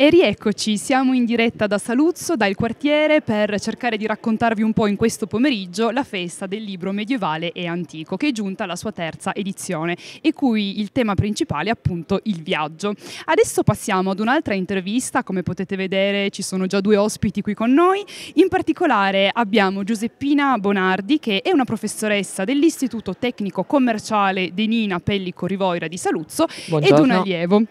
E rieccoci, siamo in diretta da Saluzzo, dal quartiere, per cercare di raccontarvi un po' in questo pomeriggio la festa del libro medievale e antico, che è giunta alla sua terza edizione e cui il tema principale è appunto il viaggio. Adesso passiamo ad un'altra intervista, come potete vedere ci sono già due ospiti qui con noi, in particolare abbiamo Giuseppina Bonardi che è una professoressa dell'Istituto Tecnico Commerciale Denina Pellico Rivoira di Saluzzo Buongiorno. ed un allievo.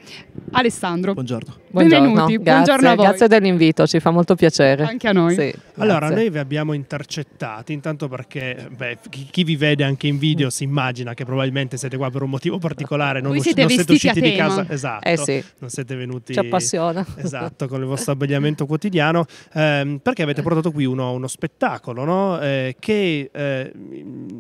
Alessandro. Buongiorno. Buongiorno, Benvenuti, grazie, buongiorno a voi. Grazie dell'invito, ci fa molto piacere. Anche a noi. Sì, allora, noi vi abbiamo intercettati, intanto perché beh, chi, chi, vi vede anche in video si immagina che probabilmente siete qua per un motivo particolare, non, siete, non siete usciti di casa, esatto, eh sì. non siete venuti... Ci appassiona. Esatto, con il vostro abbigliamento quotidiano, ehm, perché avete portato qui uno, uno spettacolo no? eh, che eh,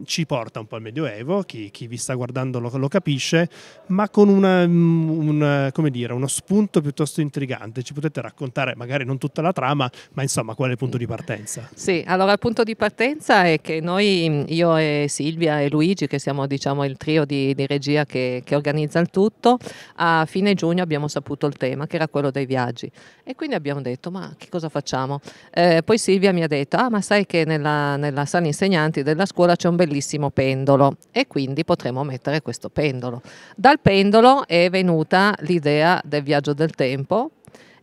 ci porta un po' al Medioevo, chi, chi vi sta guardando lo, lo capisce, ma con una, mm, un, dire, uno spunto piuttosto interessante intrigante. Ci potete raccontare magari non tutta la trama, ma insomma qual è il punto di partenza? Sì, allora il punto di partenza è che noi, io e Silvia e Luigi, che siamo diciamo il trio di, di regia che, che, organizza il tutto, a fine giugno abbiamo saputo il tema, che era quello dei viaggi. E quindi abbiamo detto, ma che cosa facciamo? Eh, poi Silvia mi ha detto, ah ma sai che nella, nella sala insegnanti della scuola c'è un bellissimo pendolo e quindi potremo mettere questo pendolo. Dal pendolo è venuta l'idea del viaggio del tempo tiempo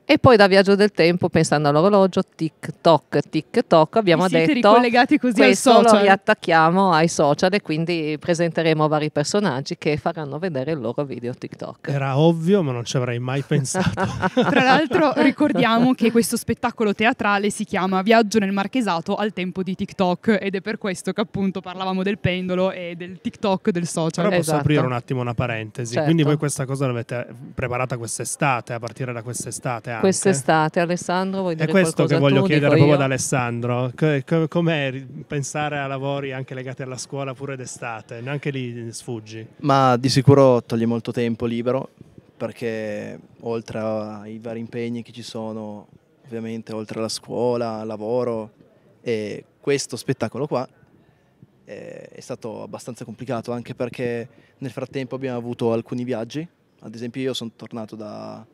E poi da Viaggio del Tempo, pensando all'orologio, tic toc, tic toc, abbiamo siete detto... Siete ricollegati così ai social. lo riattacchiamo ai social e quindi presenteremo vari personaggi che faranno vedere il loro video TikTok. Era ovvio, ma non ci avrei mai pensato. Tra l'altro ricordiamo che questo spettacolo teatrale si chiama Viaggio nel Marchesato al tempo di TikTok ed è per questo che appunto parlavamo del pendolo e del TikTok del social. Però posso esatto. aprire un attimo una parentesi. Certo. Quindi voi certo. questa cosa l'avete preparata quest'estate, a partire da quest'estate anche. quest'estate. Alessandro, vuoi dire È questo che voglio tu, chiedere proprio io? ad Alessandro. Com'è pensare a lavori anche legati alla scuola pure d'estate? Neanche lì sfuggi. Ma di sicuro toglie molto tempo libero perché oltre ai vari impegni che ci sono, ovviamente oltre alla scuola, al lavoro e questo spettacolo qua è stato abbastanza complicato anche perché nel frattempo abbiamo avuto alcuni viaggi, ad esempio io sono tornato da,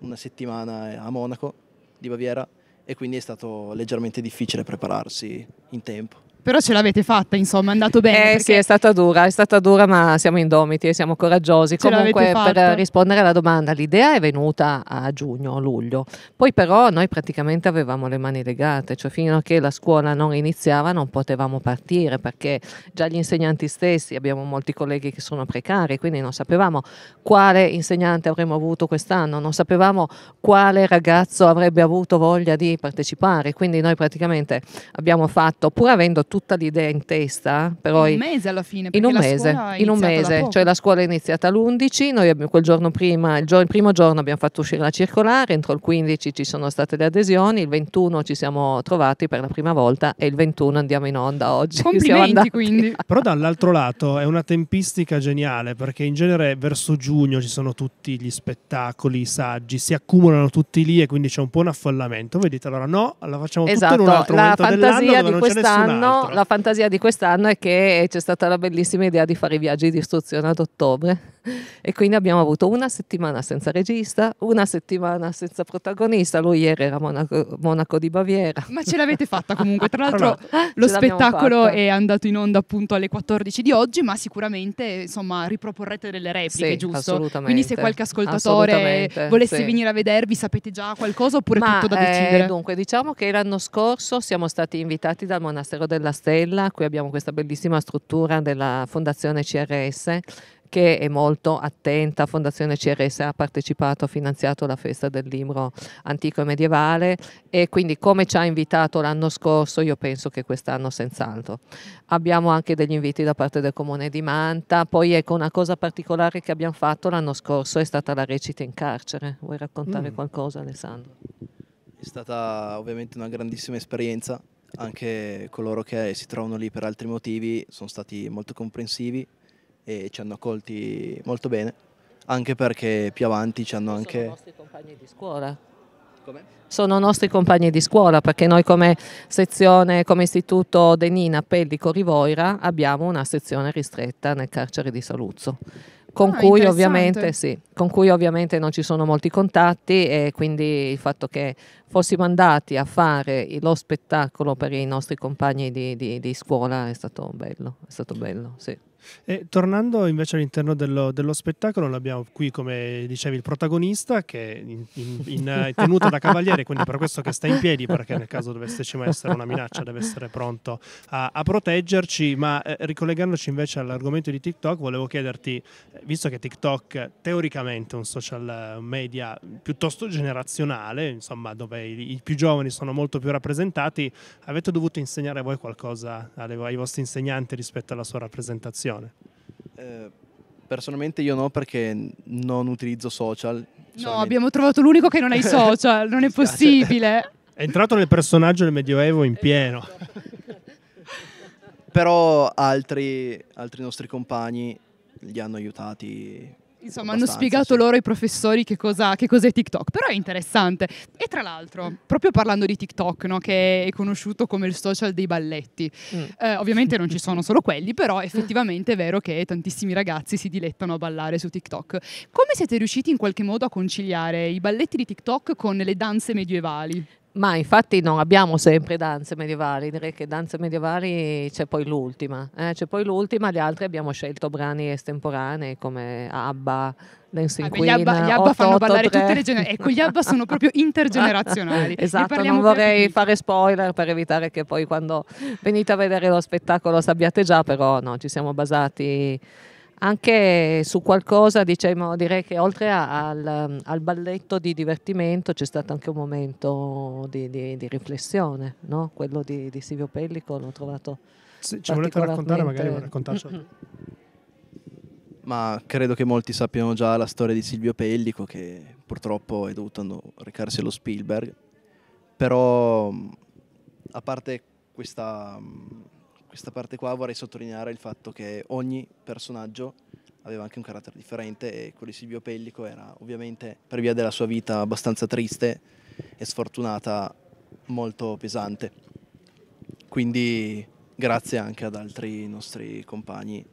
una settimana eh, a Monaco di Baviera e quindi è stato leggermente difficile prepararsi in tempo. Però ce l'avete fatta, insomma, è andato bene. Eh sì, è stata dura, è stata dura, ma siamo indomiti e siamo coraggiosi. Ce Comunque, per rispondere alla domanda, l'idea è venuta a giugno, luglio. Poi però noi praticamente avevamo le mani legate, cioè fino a che la scuola non iniziava non potevamo partire perché già gli insegnanti stessi, abbiamo molti colleghi che sono precari, quindi non sapevamo quale insegnante avremmo avuto quest'anno, non sapevamo quale ragazzo avrebbe avuto voglia di partecipare. Quindi noi praticamente abbiamo fatto, pur avendo tutta l'idea in testa. Però in un mese alla fine. In un mese, in un mese cioè la scuola è iniziata l'11, noi abbiamo, quel giorno prima, il, giorno, il, primo giorno abbiamo fatto uscire la circolare, entro il 15 ci sono state le adesioni, il 21 ci siamo trovati per la prima volta e il 21 andiamo in onda oggi. Complimenti quindi. però dall'altro lato è una tempistica geniale perché in genere verso giugno ci sono tutti gli spettacoli, i saggi, si accumulano tutti lì e quindi c'è un po' un affollamento. Vedete, allora no, la facciamo esatto, tutto in un esatto, altro la momento dell'anno dove non c'è nessun altro la fantasia di quest'anno è che c'è stata la bellissima idea di fare i viaggi di istruzione ad ottobre e quindi abbiamo avuto una settimana senza regista, una settimana senza protagonista, lui ieri era Monaco, Monaco di Baviera. Ma ce l'avete fatta comunque, tra l'altro lo spettacolo è andato in onda appunto alle 14 di oggi, ma sicuramente insomma riproporrete delle repliche, sì, giusto? Quindi se qualche ascoltatore volesse sì. venire a vedervi sapete già qualcosa oppure ma, tutto da eh, decidere? Eh, dunque diciamo che l'anno scorso siamo stati invitati dal monastero della la Stella, qui abbiamo questa bellissima struttura della Fondazione CRS che è molto attenta, Fondazione CRS ha partecipato, ha finanziato la festa del libro antico e medievale e quindi come ci ha invitato l'anno scorso io penso che quest'anno senz'altro. Abbiamo anche degli inviti da parte del comune di Manta, poi ecco una cosa particolare che abbiamo fatto l'anno scorso è stata la recita in carcere, vuoi raccontare mm. qualcosa Alessandro? È stata ovviamente una grandissima esperienza anche coloro che si trovano lì per altri motivi sono stati molto comprensivi e ci hanno accolti molto bene, anche perché più avanti ci hanno anche... Sono nostri compagni di scuola. Come? Sono nostri compagni di scuola perché noi come sezione, come istituto Denina, Pellico, Rivoira abbiamo una sezione ristretta nel carcere di Saluzzo con, ah, cui sì, con, cui ovviamente, non ci sono molti contatti e quindi il fatto che fossimo andati a fare lo spettacolo per i nostri compagni di, di, di scuola è stato bello, è stato bello, sì. E tornando invece all'interno dello, dello, spettacolo, abbiamo qui, come dicevi, il protagonista che in, in, in, eh, tenuto da cavaliere, quindi per questo che sta in piedi, perché nel caso dovesse ci essere una minaccia, deve essere pronto a, a proteggerci. Ma eh, ricollegandoci invece all'argomento di TikTok, volevo chiederti, eh, visto che TikTok teoricamente è un social media piuttosto generazionale, insomma, dove i, i più giovani sono molto più rappresentati, avete dovuto insegnare voi qualcosa alle, ai vostri insegnanti rispetto alla sua rappresentazione? situazione? Eh, personalmente io no perché non utilizzo social. No, cioè, abbiamo trovato l'unico che non ha i social, non è possibile. È entrato nel personaggio del Medioevo in pieno. Però altri, altri nostri compagni li hanno aiutati Insomma, hanno spiegato sì. loro ai professori che, cosa, che cos'è TikTok, però è interessante. E tra l'altro, proprio parlando di TikTok, no, che è conosciuto come il social dei balletti, mm. eh, ovviamente non ci sono solo quelli, però effettivamente è vero che tantissimi ragazzi si dilettano a ballare su TikTok. Come siete riusciti in qualche modo a conciliare i balletti di TikTok con le danze medievali? Ma infatti non abbiamo sempre danze medievali, direi che danze medievali c'è poi l'ultima, eh? c'è poi l'ultima, gli altri abbiamo scelto brani estemporanei come Abba, Dancing Vabbè, Queen, gli Abba, gli Abba 8, fanno 8, ballare 3. tutte le generazioni, ecco gli Abba sono proprio intergenerazionali. esatto, non vorrei fare spoiler per evitare che poi quando venite a vedere lo spettacolo sappiate già, però no, ci siamo basati anche su qualcosa, diciamo, direi che oltre al, al, balletto di divertimento c'è stato anche un momento di, di, di riflessione, no? quello di, di, Silvio Pellico l'ho trovato. Se ci volete raccontare, magari raccontarci. Ma credo che molti sappiano già la storia di Silvio Pellico, che purtroppo è dovuto recarsi allo Spielberg. Però, a parte questa questa parte qua vorrei sottolineare il fatto che ogni personaggio aveva anche un carattere differente e quello di Silvio Pellico era ovviamente per via della sua vita abbastanza triste e sfortunata molto pesante. Quindi grazie anche ad altri nostri compagni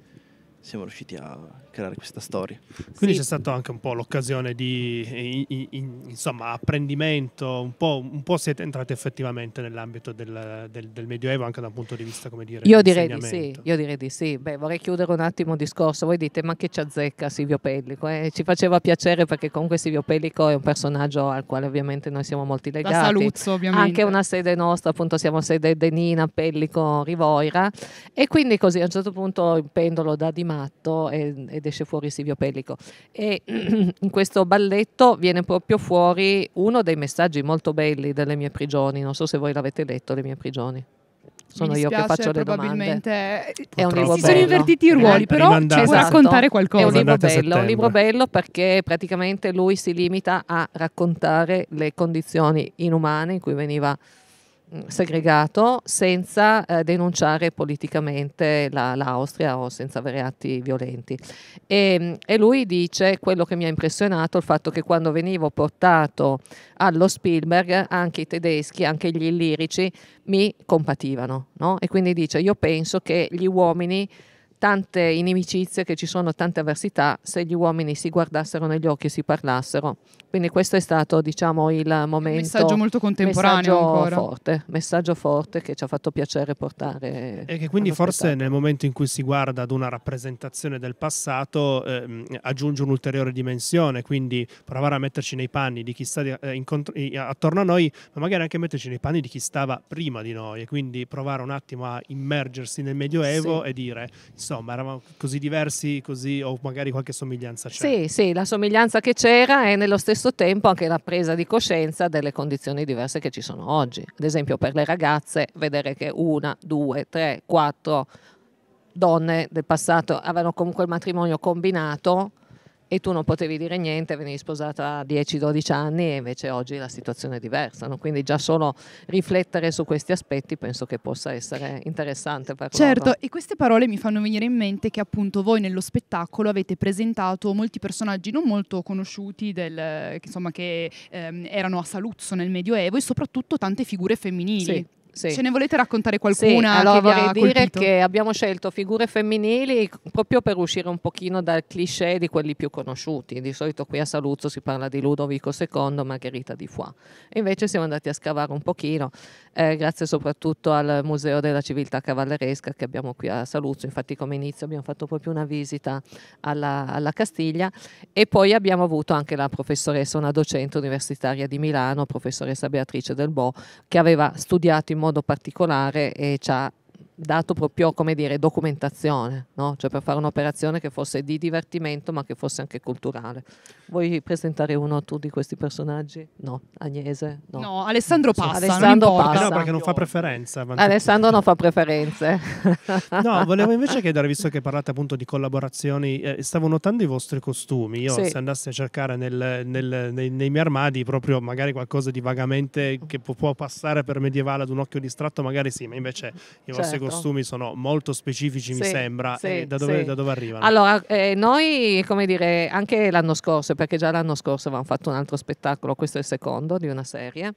siamo riusciti a creare questa storia. Quindi sì. c'è stata anche un po' l'occasione di in, in, insomma, apprendimento, un po', un po', siete entrati effettivamente nell'ambito del, del, del, Medioevo anche da un punto di vista, come dire, io direi di sì, io direi di sì. Beh, vorrei chiudere un attimo il discorso, voi dite ma che ci azzecca Silvio Pellico? Eh? Ci faceva piacere perché comunque Silvio Pellico è un personaggio al quale ovviamente noi siamo molti legati. Da Saluzzo ovviamente. Anche una sede nostra, appunto siamo sede Denina, Pellico, Rivoira e quindi così a un certo punto il pendolo da dimensione matto ed, esce fuori Silvio Pellico. E in questo balletto viene proprio fuori uno dei messaggi molto belli delle mie prigioni, non so se voi l'avete letto, le mie prigioni sono dispiace, io che faccio le domande. È un libro si bello. sono invertiti i ruoli, però ci esatto. raccontare qualcosa. È un libro, bello, un libro, bello, perché praticamente lui si limita a raccontare le condizioni inumane in cui veniva Mm, segregato senza eh, denunciare politicamente la, l'Austria o senza avere atti violenti. E, mm, e, lui dice quello che mi ha impressionato, il fatto che quando venivo portato allo Spielberg anche i tedeschi, anche gli illirici mi compativano. No? E quindi dice io penso che gli uomini tante inimicizie, che ci sono tante avversità, se gli uomini si guardassero negli occhi e si parlassero, quindi questo è stato diciamo, il momento. Un messaggio molto contemporaneo messaggio ancora. Forte, messaggio forte che ci ha fatto piacere portare. E che quindi forse spettacolo. nel momento in cui si guarda ad una rappresentazione del passato ehm, aggiunge un'ulteriore dimensione, quindi provare a metterci nei panni di chi sta eh, incontro- attorno a noi, ma magari anche metterci nei panni di chi stava prima di noi e quindi provare un attimo a immergersi nel Medioevo sì. e dire insomma eravamo così diversi, così o magari qualche somiglianza c'era. Sì, sì, la somiglianza che c'era e nello stesso stesso tempo anche la presa di coscienza delle condizioni diverse che ci sono oggi. Ad esempio per le ragazze vedere che una, due, tre, quattro donne del passato avevano comunque il matrimonio combinato e tu non potevi dire niente, venivi sposata a 10-12 anni e invece oggi la situazione è diversa. No? Quindi già solo riflettere su questi aspetti penso che possa essere interessante per certo, loro. Certo, e queste parole mi fanno venire in mente che appunto voi nello spettacolo avete presentato molti personaggi non molto conosciuti del, insomma, che ehm, erano a Saluzzo nel Medioevo e soprattutto tante figure femminili. Sì. Sì. Ce ne volete raccontare qualcuna? Sì, allora vorrei dire colpito? che abbiamo scelto figure femminili proprio per uscire un pochino dal cliché di quelli più conosciuti. Di solito qui a Saluzzo si parla di Ludovico II, Margherita di Foix. Invece siamo andati a scavare un pochino, eh, grazie soprattutto al Museo della Civiltà Cavalleresca che abbiamo qui a Saluzzo. Infatti come inizio abbiamo fatto proprio una visita alla, alla Castiglia e poi abbiamo avuto anche la professoressa, una docente universitaria di Milano, professoressa Beatrice Del Bo, che aveva studiato in modo modo particolare e eh, ci ha dato proprio, come dire, documentazione, no? cioè per fare un'operazione che fosse di divertimento ma che fosse anche culturale. Vuoi presentare uno tu di questi personaggi? No, Agnese? No, no Alessandro passa. Alessandro non passa. No, perché non fa preferenza. Alessandro non fa preferenze. no, volevo invece chiedere, visto che parlate appunto di collaborazioni, eh, stavo notando i vostri costumi. Io sì. se andassi a cercare nel, nel, nei, nei, miei armadi proprio magari qualcosa di vagamente che può, può, passare per medievale ad un occhio distratto, magari sì, ma invece i vostri costumi certo. Certo. costumi sono molto specifici, sì, mi sembra. Sì, da, dove, sì. da, dove, arrivano? Allora, eh, noi, come dire, anche l'anno scorso, perché già l'anno scorso avevamo fatto un altro spettacolo, questo è il secondo di una serie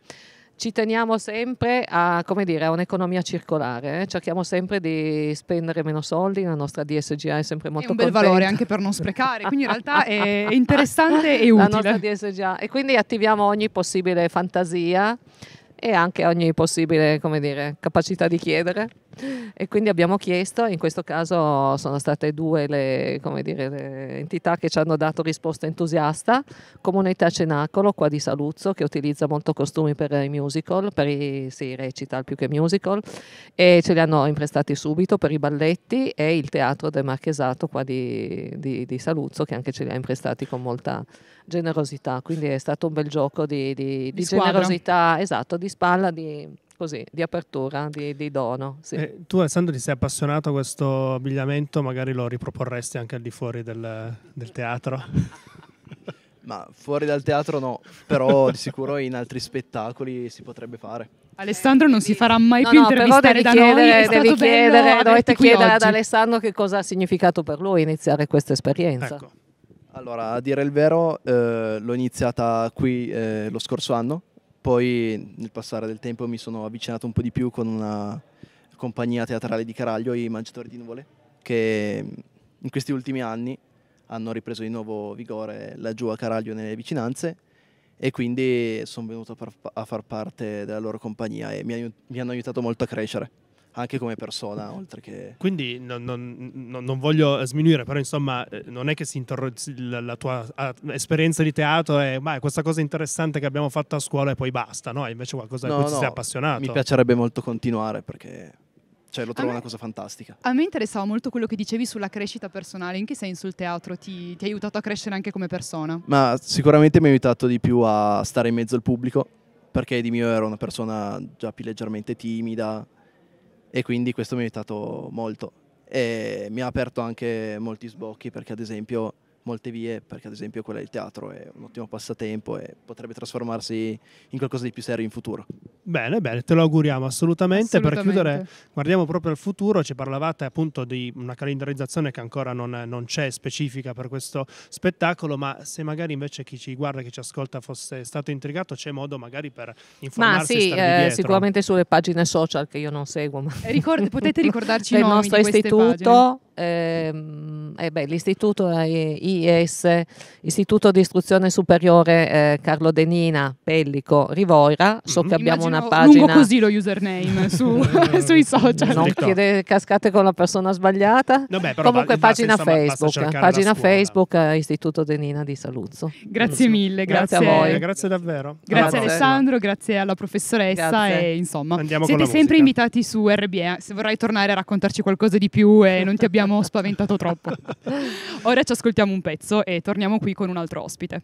ci teniamo sempre a, dire, a un'economia circolare, eh? cerchiamo sempre di spendere meno soldi, la nostra DSGA è sempre molto importante. È un bel contenta. valore anche per non sprecare, quindi in realtà è interessante e utile. La nostra DSGI e quindi attiviamo ogni possibile fantasia e anche ogni possibile dire, capacità di chiedere e quindi abbiamo chiesto, in questo caso sono state due le, dire, le entità che ci hanno dato risposta entusiasta, Comunità Cenacolo qua di Saluzzo che utilizza molto costumi per i musical, per i sì, recital più che musical e ce li hanno imprestati subito per i balletti e il Teatro del Marchesato qua di, di, di Saluzzo che anche ce li ha imprestati con molta generosità, quindi è stato un bel gioco di, di generosità, esatto, di spalla, di così, di apertura, di, di dono. Sì. Eh, tu Alessandro ti sei appassionato a questo abbigliamento, magari lo riproporresti anche al di fuori del, del teatro? Ma fuori dal teatro no, però di sicuro in altri spettacoli si potrebbe fare. Alessandro non si farà mai no, più no, intervistare da chiedere, noi, devi chiedere, dovete chiedere oggi. ad Alessandro che cosa ha significato per lui iniziare questa esperienza. Ecco. Allora, a dire il vero, eh, l'ho iniziata qui eh, lo scorso anno, poi nel passare del tempo mi sono avvicinato un po' di più con una compagnia teatrale di Caraglio, i Mangiatori di Nuvole, che mm, in questi ultimi anni hanno ripreso di nuovo vigore laggiù a Caraglio nelle vicinanze e quindi sono venuto a far parte della loro compagnia e mi, hanno aiutato molto a crescere anche come persona, oltre che... Quindi non, non, non voglio sminuire, però insomma eh, non è che interro- la, la, tua a, esperienza di teatro è ma è questa cosa interessante che abbiamo fatto a scuola e poi basta, no? È invece qualcosa no, a cui no, ti sei appassionato. Mi piacerebbe molto continuare perché cioè, lo trovo me, una cosa fantastica. A me interessava molto quello che dicevi sulla crescita personale. In che senso il teatro ti, ti ha aiutato a crescere anche come persona? Ma sicuramente mi ha aiutato di più a stare in mezzo al pubblico, perché di mio ero una persona già più leggermente timida, e quindi questo mi ha aiutato molto e mi ha aperto anche molti sbocchi perché ad esempio molte vie, perché ad esempio quella del teatro è un ottimo passatempo e potrebbe trasformarsi in qualcosa di più serio in futuro. Bene, bene, te lo auguriamo assolutamente. assolutamente. Per chiudere, guardiamo proprio al futuro, ci parlavate appunto di una calendarizzazione che ancora non, non, c'è specifica per questo spettacolo, ma se magari invece chi ci guarda, chi ci ascolta fosse stato intrigato, c'è modo magari per informarsi. Ma sì, eh, sicuramente sulle pagine social che io non seguo. Ma... Eh, Ricord- potete ricordarci il nostro istituto. Ehm, eh beh, l'istituto è IIS, Istituto di Istruzione Superiore eh, Carlo Denina, Pellico, Rivoira. So mhm. che abbiamo una pagina... Lungo così lo username su, eh, sui social. Non chiede cascate con la persona sbagliata. No, beh, Comunque va, pagina va, Facebook, pagina Facebook eh, Istituto Denina di Saluzzo. Grazie mille, grazie, grazie a voi. Eh, grazie davvero. Grazie allora, Alessandro, grazie alla professoressa grazie. e insomma Andiamo siete sempre invitati su RBA. Se vorrai tornare a raccontarci qualcosa di più e non ti abbiamo spaventato troppo. Ora ci ascoltiamo un un pezzo e torniamo qui con un altro ospite.